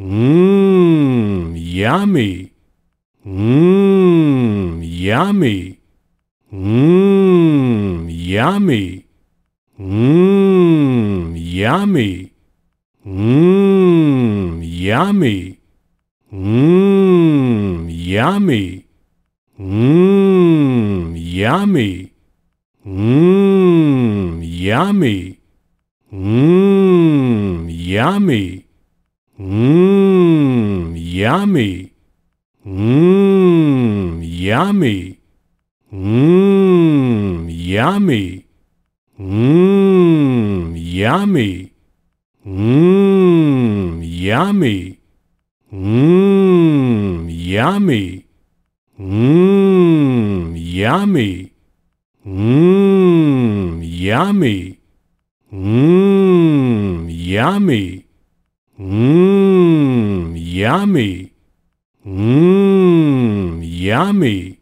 Mmm, yummy. Mmm, yummy. Mmm, yummy. Mmm, yummy. Mmm, yummy. Mmm, yummy. Mmm, yummy. Mmm, yummy. Mmm, yummy. Mmm, yummy. Mmm, yummy. Mmm, yummy. Mmm, yummy. Mmm, yummy. Mmm, yummy. Mmm, yummy. Mmm, yummy. Mmm, yummy. Mmm. Yummy. Mmm, yummy.